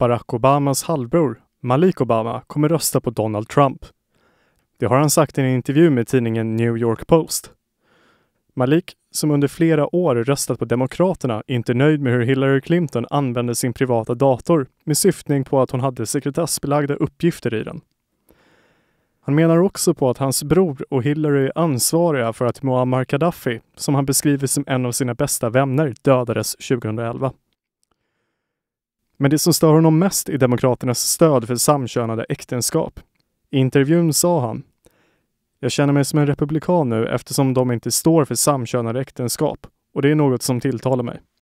Barack Obamas halvbror Malik Obama kommer rösta på Donald Trump. Det har han sagt i en intervju med tidningen New York Post. Malik, som under flera år röstat på Demokraterna, är inte nöjd med hur Hillary Clinton använde sin privata dator med syftning på att hon hade sekretessbelagda uppgifter i den. Han menar också på att hans bror och Hillary är ansvariga för att Muammar Gaddafi, som han beskriver som en av sina bästa vänner, dödades 2011. Men det som stör honom mest är Demokraternas stöd för samkönade äktenskap. I intervjun sa han jag känner mig som en republikan nu eftersom de inte står för samkönade äktenskap och det är något som tilltalar mig.